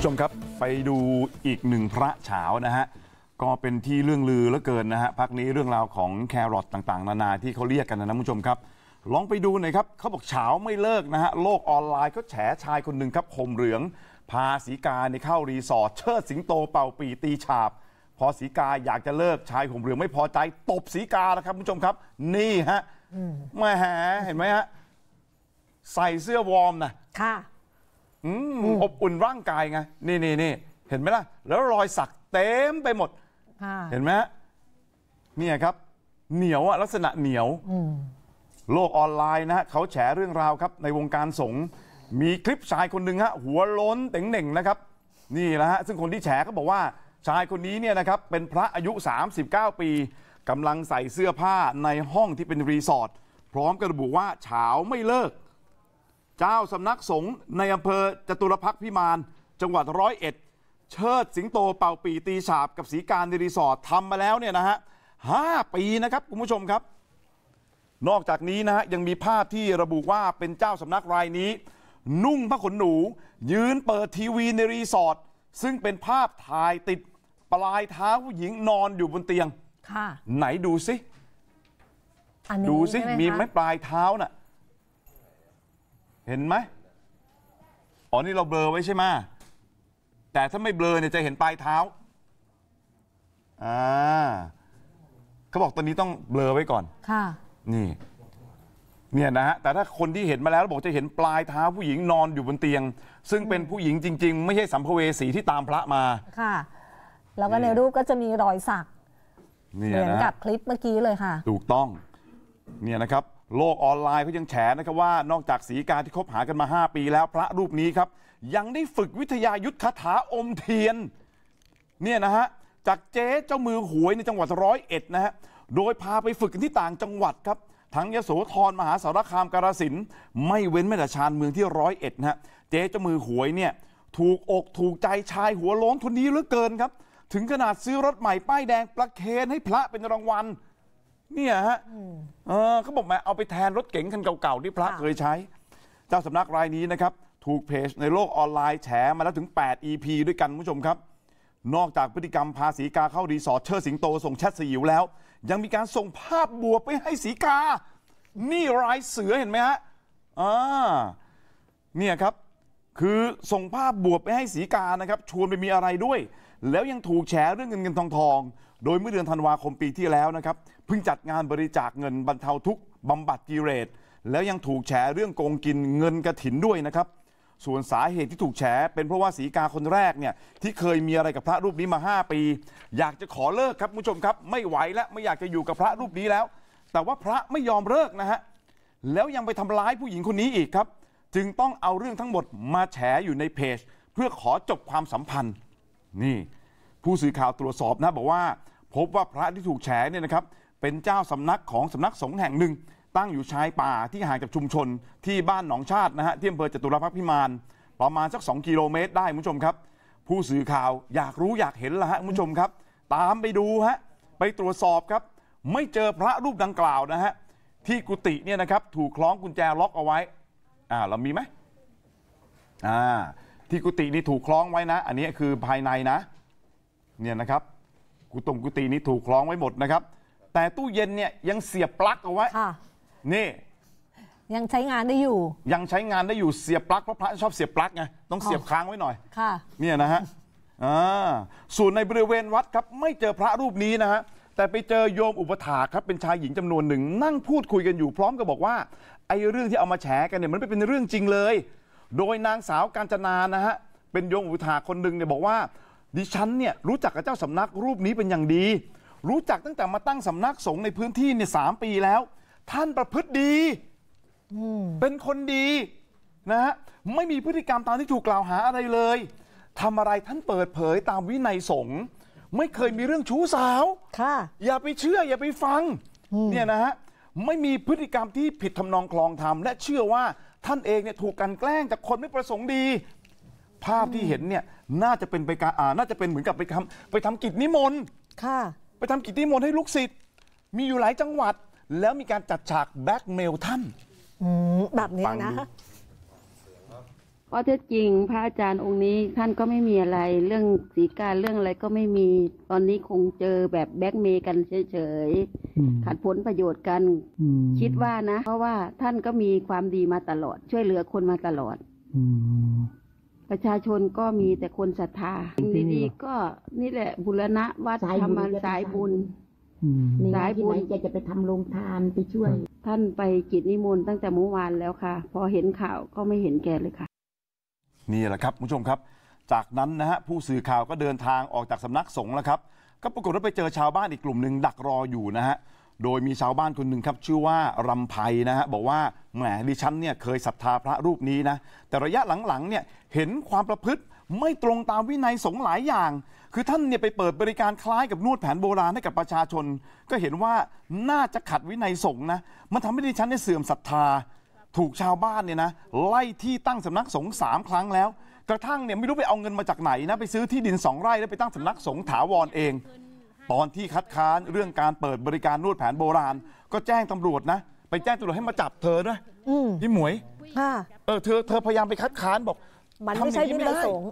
ผู้ชมครับ ไปดูอีกหนึ่งพระเฉานะฮะก็เป็นที่เรื่องลือเหลือเกินนะฮะพักนี้เรื่องราวของแครอทต่างๆ นานาที่เขาเรียกกันนะนะผู้ชมครับ ลองไปดูหน่อยครับ เขาบอกเฉาไม่เลิกนะฮะ โลกออนไลน์เขาแฉชายคนหนึ่งครับค่มเหลือง พาสีกาในเข้ารีสอร์ท เชิดสิงโตเป่าปีตีฉาบ พอสีกาอยากจะเลิกชายค่มเหลืองไม่พอใจตบสีกาแล้วครับผู้ชมครับ นี่ฮะแหมเห็นไหมฮะใส่เสื้อวอร์มนะค่ะอบอุ่นร่างกายไงนี่นี่นี่เห็นไหมล่ะ แล้วรอยสักเต็มไปหมด เห็นไหมฮะเนี่ยครับ เหนียวอะลักษณะเหนียวโลกออนไลน์นะฮะเขาแฉเรื่องราวครับ ในวงการสงฆ์มีคลิปชายคนหนึ่งฮะหัวล้นเต่งเหน่งนะครับ นี่แหละฮะซึ่งคนที่แฉก็บอกว่า ชายคนนี้เนี่ยนะครับเป็นพระอายุ 39 ปีกำลังใส่เสื้อผ้าในห้องที่เป็นรีสอร์ทพร้อมกระบุว่าเฉาไม่เลิกเจ้าสำนักสงฆ์ในอำเภอจตุรพักพิมานจังหวัดร้อยเอ็ดเชิดสิงโตเป่าปีตีฉาบกับสีการในรีสอร์ททำมาแล้วเนี่ยนะฮะห้าปีนะครับ คุณผู้ชมครับ นอกจากนี้นะฮะ ยังมีภาพที่ระบุว่าเป็นเจ้าสำนักรายนี้ นุ่งผ้าขนหนู ยืนเปิดทีวีในรีสอร์ทซึ่งเป็นภาพถ่ายติดปลายเท้าผู้หญิงนอนอยู่บนเตียงค่ะไหนดูสิ ดูสิมีไหมปลายเท้าน่ะเห็นไหมอ๋อนี่เราเบลอไว้ใช่ไหมแต่ถ้าไม่เบลอเนี่ยจะเห็นปลายเท้าอ่าเขาบอกตอนนี้ต้องเบลอไว้ก่อน ค่ะ นี่ เนี่ยนะฮะแต่ถ้าคนที่เห็นมาแล้วบอกจะเห็นปลายเท้าผู้หญิงนอนอยู่บนเตียง ซึ่งเป็นผู้หญิงจริงๆ ไม่ใช่สัมภเวสีที่ตามพระมา ค่ะแล้วก็ในรูปก็จะมีรอยสักเหมือนกับคลิปเมื่อกี้เลยค่ะ ถูกต้องเนี่ยนะครับโลกออนไลน์เขายังแฉนะครับว่านอกจากสีกาที่คบหากันมา 5 ปีแล้วพระรูปนี้ครับ ยังได้ฝึกวิทยายุทธคาถาอมเทียนเนี่ยนะฮะจากเจ๊เจ้ามือหวยในจังหวัดร้อยเอ็ดนะฮะโดยพาไปฝึกกันที่ต่างจังหวัดครับทั้งยโสธรมหาสารคามกาลสินไม่เว้นแม้แต่ชานเมืองที่ร้อยเอ็ดนะฮะเจ๊เจ้ามือหวยเนี่ยถูกอก ถูกใจชายหัวโล้นทุนนี้เหลือเกินครับถึงขนาดซื้อรถใหม่ป้ายแดงประเคนให้พระเป็นรางวัลเนี่ยฮะเออเขาบอกมาเอาไปแทนรถเก๋งคันเก่า ๆ ที่พระเคยใช้ เจ้าสำนักรายนี้นะครับ ถูกเพจในโลกออนไลน์แฉมาแล้วถึง 8 EP ด้วยกันผู้ชมครับ นอกจากพฤติกรรมพาสีกาเข้า รีสอร์ทเชิดสิงโตส่งแชทสยิวแล้ว ยังมีการส่งภาพบัวไปให้สีกา นี่รายเสือเห็นไหมฮะ อ่า เนี่ยครับ คือส่งภาพบวบไปให้สีกานะครับชวนไปมีอะไรด้วย แล้วยังถูกแฉเรื่องเงินเงินทองทอง โดยเมื่อเดือนธันวาคมปีที่แล้วนะครับพิ่งจัดงานบริจาคเงินบรรเทาทุกข์บำบัดกิเลสแล้วยังถูกแฉเรื่องโกงกินเงินกระถินด้วยนะครับ ส่วนสาเหตุที่ถูกแฉเป็นเพราะว่าสีกาคนแรกเนี่ยที่เคยมีอะไรกับพระรูปนี้มา 5 ปี อยากจะขอเลิกครับ ผู้ชมครับ ไม่ไหวแล้วไม่อยากจะอยู่กับพระรูปนี้แล้ว แต่ว่าพระไม่ยอมเลิกนะฮะแล้วยังไปทำร้ายผู้หญิงคนนี้อีกครับ จึงต้องเอาเรื่องทั้งหมดมาแฉอยู่ในเพจเพื่อขอจบความสัมพันธ์นี่ ผู้สื่อข่าวตรวจสอบนะ บอกว่า พบว่าพระที่ถูกแฉเนี่ยนะครับเป็นเจ้าสำนักของสำนักสงฆ์แห่งหนึ่ง ตั้งอยู่ชายป่าที่ห่างจากชุมชน ที่บ้านหนองชาตินะฮะที่อำเภอจตุรพักพิมานประมาณสัก 2 กิโลเมตรได้คุณผู้ชมครับ ผู้สื่อข่าวอยากรู้อยากเห็นละฮะคุณผู้ชมครับ ตามไปดูฮะไปตรวจสอบครับ ไม่เจอพระรูปดังกล่าวนะฮะที่กุฏิเนี่ยนะครับถูกคล้องกุญแจล็อกเอาไว้อ่าเรามีไหมอ่าที่กุฏินี่ถูกคล้องไว้นะ อันนี้คือภายในนะเนี่ยนะครับกุตงกุฏินี้ถูกคล้องไว้หมดนะครับแต่ตู้เย็นเนี่ยยังเสียบปลั๊กเอาไว้นี่ ยังใช้งานได้อยู่ ยังใช้งานได้อยู่เสียบปลั๊กเพราะพระชอบเสียบปลั๊กไงต้องเสียบค้างไว้หน่อยเนี่ยนะฮะส่วนในบริเวณวัดครับไม่เจอพระรูปนี้นะฮะแต่ไปเจอโยมอุปถากครับเป็นชายหญิงจำนวนหนึ่ง นั่งพูดคุยกันอยู่พร้อมกับบอกว่าไอ้เรื่องที่เอามาแฉกันเนี่ยมันไม่เป็นเรื่องจริงเลย โดยนางสาวกาญจนานะฮะเป็นโยมอุปถากคนหนึ่งเนี่ยบอกว่า ดิฉันเนี่ยรู้จักกับเจ้าสำนักรูปนี้เป็นอย่างดีรู้จักตั้งแต่มาตั้งสำนักสงฆ์ในพื้นที่เนี่ยสามปีแล้ว ท่านประพฤติดีเป็นคนดี นะฮะไม่มีพฤติกรรมตามที่ถูกกล่าวหาอะไรเลยทำอะไรท่านเปิดเผยตามวินัยสงฆ์ไม่เคยมีเรื่องชู้สาว ค่ะ อย่าไปเชื่อ อย่าไปฟังเนี่ยนะฮะไม่มีพฤติกรรมที่ผิดทำนองคลองธรรมและเชื่อว่า ท่านเองเนี่ยถูกกันแกล้งจากคนไม่ประสงค์ดี ภาพที่เห็นเนี่ย น่าจะเป็นไปการน่าจะเป็นเหมือนกับไปทำไปทำกิจนิมนต์ค่ะไปทำกิจนิมนต์ให้ลูกศิษย์มีอยู่หลายจังหวัด แล้วมีการจัดฉากแบ็กเมลท่านแบบนี้นะเพราะเท็จริงพระอาจารย์องค์นี้ ท่านก็ไม่มีอะไรเรื่องสีการเรื่องอะไรก็ไม่มีตอนนี้คงเจอแบบแบ็กเมย์กันเฉยๆขัดผลประโยชน์กันคิดว่านะ เพราะว่าท่านก็มีความดีมาตลอด ช่วยเหลือคนมาตลอดประชาชนก็มีแต่คนศรัทธาสิ่งดีๆก็นี่แหละบุรณะวัดธรรมสายบุญสายบุญแกจะไปทำโรงทานไปช่วย ท่านไปกิจนิมนต์ตั้งแต่เมื่อวานแล้วค่ะ พอเห็นข่าวก็ไม่เห็นแกเลยค่ะ นี่แหละครับผู้ชมครับ จากนั้นนะฮะ ผู้สื่อข่าวก็เดินทางออกจากสำนักสงฆ์แล้วครับ ก็ปรากฏว่าไปเจอชาวบ้านอีกกลุ่มหนึ่งดักรออยู่นะฮะโดยมีชาวบ้านคนหนึ่งครับชื่อว่ารำไพนะฮะ บอกว่าแหมดิฉันเนี่ยเคยศรัทธาพระรูปนี้นะ แต่ระยะหลังๆเนี่ยเห็นความประพฤติไม่ตรงตามวินัยสงฆ์หลายอย่าง คือท่านเนี่ยไปเปิดบริการคล้ายกับนวดแผนโบราณให้กับประชาชน ก็เห็นว่าน่าจะขัดวินัยสงฆ์นะ มันทำให้ดิฉันเนี่ยเสื่อมศรัทธา ถูกชาวบ้านเนี่ยนะไล่ที่ตั้งสำนักสงฆ์สามครั้งแล้ว กระทั่งเนี่ยไม่รู้ไปเอาเงินมาจากไหนนะไปซื้อที่ดินสองไร่แล้วไปตั้งสำนักสงฆ์ถาวรเองตอนที่คัดค้านเรื่องการเปิดบริการนวดแผนโบราณ ก็แจ้งตำรวจนะไปแจ้งตำรวจให้มาจับเธอด้วยพี่หมวยเออเธอเธอพยายามไปคัดค้านบอกมันไม่ใช่วิไัยสงฆ์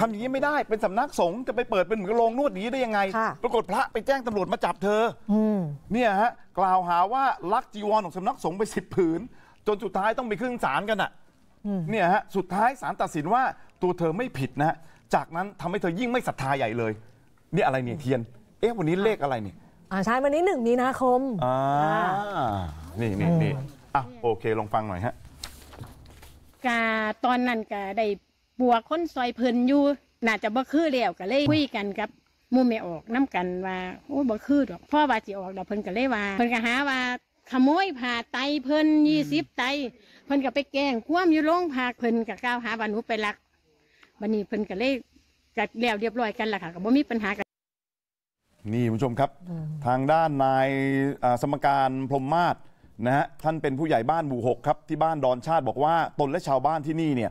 ทำอย่างนี้ไม่ได้เป็นสำนักสงฆ์จะไปเปิดเป็นเหมือนโรงนวดนี้ได้ยังไงปรากฏพระไปแจ้งตำรวจมาจับเธอเนี่ยฮะกล่าวหาว่าลักจีวรของสำนักสงฆ์ไปสิบผืน จนสุดท้ายต้องไปขึ้นศาลกันอ่ะเนี่ยฮะสุดท้ายศาลตัดสินว่าตัวเธอไม่ผิดนะ จากนั้นทำให้เธอยิ่งไม่ศรัทธาใหญ่เลยนี่อะไรเนี่ยเทียนเอ๊ะวันนี้เลขอะไรนี่อ่าใช่วันนี้หนึ่งมีนาคมอ่านี่นี่นี่อ่ะโอเคลองฟังหน่อยฮะกาตอนนั้นกาได้บัวค้นซอยเพลินอยู่ น่าจะบ่คือแล้วก็เลยคุยกันกับมูไม่ออกน้ากันว่าโอ้บ่คือดอกพ่อว่าจิออกดอกเพิ่นก็เลยว่าเพิ่นก็หาว่า ขโมยผ่าไตเพิ่นยี่สิบไต เพิ่นก็ไปแกงคว่ำอยู่โรงผ่าเพิ่นกะก้าวหาบันหนูไปรักบันนี้เพิ่นก็เลยกัดแล้วเรียบร้อยกันละค่ะก็บ่มีปัญหากันนี่ผู้ชมครับทางด้านนายสมการพรมมาศนะฮะท่านเป็นผู้ใหญ่บ้านหมู่หกครับที่บ้านดอนชาติบอกว่าตนและชาวบ้านที่นี่เนี่ย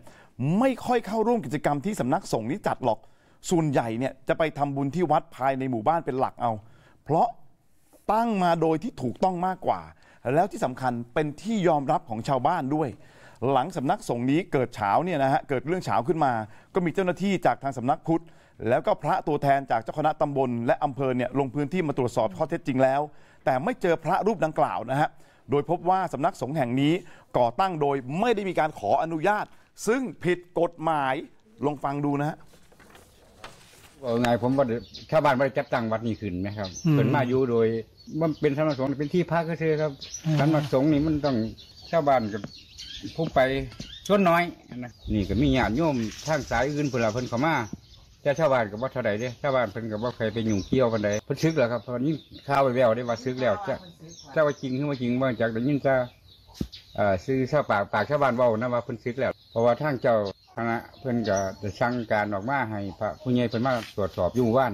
ไม่ค่อยเข้าร่วมกิจกรรมที่สำนักสงฆ์นี้จัดหรอกส่วนใหญ่เนี่ยจะไปทำบุญที่วัดภายในหมู่บ้านเป็นหลักเอา เพราะตั้งมาโดยที่ถูกต้องมากกว่า แล้วที่สำคัญเป็นที่ยอมรับของชาวบ้านด้วย หลังสำนักสงฆ์นี้เกิดเฉาเนี่ยนะฮะเกิดเรื่องเฉาขึ้นมา ก็มีเจ้าหน้าที่จากทางสำนักพุทธแล้วก็พระตัวแทนจากเจ้าคณะตำบลและอำเภอเนี่ยลงพื้นที่มาตรวจสอบข้อเท็จจริงแล้ว แต่ไม่เจอพระรูปดังกล่าวนะฮะโดยพบว่าสำนักสงฆ์แห่งนี้ก่อตั้งโดยไม่ได้มีการขออนุญาต ซึ่งผิดกฎหมายลองฟังดูนะฮะเอไงผมว่าชาวบ้านไม่จับตังวัดนี้ขึ้นไหมครับเป็นมาอยู่โดยมันเป็นสำนักสงฆ์เป็นที่พักก็เชื่อครับสำนักสงฆ์นี่มันต้องชาวบ้านกับผู้ไปชนน้อยนะนี่ก็มีญาติโยมทางสายอื่นเพื่อเพิ่นเขามาจ้าชาวบ้านกับว่าเท่าไหร่เนี่ยชาวบ้านเพิ่นกับว่าใครไปหยุ่งเกี่ยวกันใดเพิ่นซึกแล้วครับพรนียิ่งข้าวไปแววได้ว่าซึกแล้วจะเจ้าว่าจริงขึ้นมาจริงบ้างจากดี๋ยิ่งจะซื้อชาวปากปากชาวบ้านเว้านะว่าเพิ่นซึกแล้ว เพราะว่าทางเจ้าคณะเพิ่นก็จะสั่งการออกมาให้พระผู้ใหญ่เพิ่นมาตรวจสอบอยู่ว่าน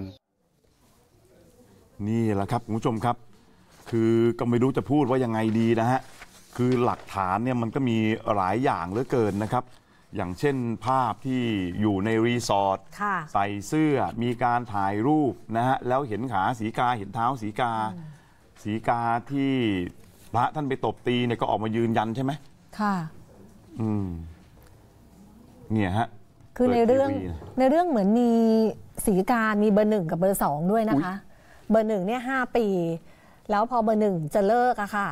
นี่แหละครับคุณผู้ชมครับ คือก็ไม่รู้จะพูดว่ายังไงดีนะฮะคือหลักฐานเนี่ยมันก็มีหลายอย่างเหลือเกินนะครับอย่างเช่นภาพที่อยู่ในรีสอร์ทใส่เสื้อมีการถ่ายรูปนะฮะแล้วเห็นขาสีกา เห็นเท้าสีกา สีกาที่พระท่านไปตบตีเนี่ยก็ออกมายืนยันใช่ไหมค่ะ อืมเนี่ยฮะคือในเรื่องในเรื่องเหมือนมีสีกา มีเบอร์หนึ่งกับเบอร์สองด้วยนะคะ เบอร์หนึ่งเนี่ยห้าปี แล้วพอเบอร์หนึ่งจะเลิกอะค่ะ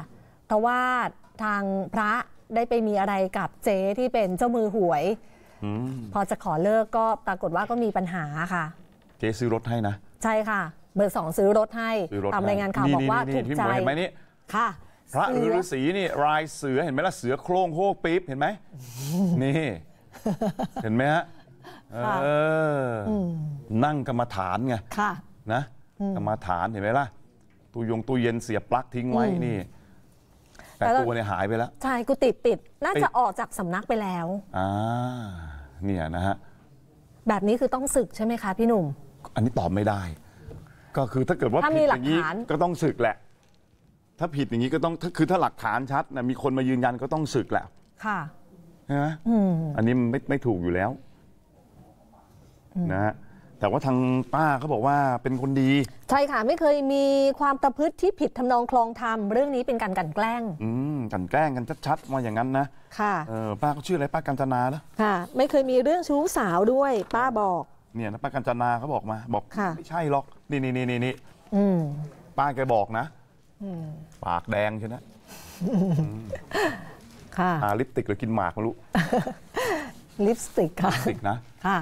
เพราะว่าทางพระได้ไปมีอะไรกับเจ๊ที่เป็นเจ้ามือ หวยพอจะขอเลิกก็ปรากฏว่าก็มีปัญหาค่ะ เจ๊ซื้อรถให้นะใช่ค่ะเบอร์สองซื้อรถให้ตามรายงานข่าวบอกว่าถูกใจเห็นไหมนี่ ค่ะพระฤาษีนี่รายเสือเห็นไหมล่ะเสือโคร่งโคกปี๊บเห็นไหมนี่ เห็นไหมฮะนั่งกรรมฐานไงนะ กรรมฐานเห็นไหมล่ะตู้ยงตู้เย็นเสียบปลั๊กทิ้งไว้นี่แต่ตัวเนี่ยหายไปแล้วใช่กุฏิปิดน่าจะออกจากสำนักไปแล้วอ่าเนี่ยนะฮะแบบนี้คือต้องศึกใช่ไหมคะพี่หนุ่มอันนี้ตอบไม่ได้ ก็คือถ้าเกิดว่าผิดอย่างนี้ก็ต้องศึกแหละ ถ้าผิดอย่างนี้ก็ต้องคือถ้าหลักฐานชัดนะมีคนมายืนยันก็ต้องศึกแหละค่ะใช่ไหมอันนี้มันไม่ไม่ถูกอยู่แล้ว นะฮะแต่ว่าทางป้าเขาบอกว่าเป็นคนดี ใช่ค่ะ ไม่เคยมีความประพฤติที่ผิดทำนองคลองธรรมเรื่องนี้เป็นการกันแกล้งอืมกันแกล้งกันชัดๆมาอย่างนั้นนะค่ะ เออป้าเขาชื่ออะไรป้ากัญจนาแล้วค่ะ ไม่เคยมีเรื่องชู้สาวด้วย ป้าบอก เนี่ยนะป้ากัญจนาเขาบอกมา บอกไม่ใช่หรอกนี่นี่นี่นี่นี่ป้าแกบอกนะปากแดงใช่ไหมค่ะลิปติกหรือกินหมากไม่รู้ลิปสติกค่ะลิปสติกนะ ค่ะ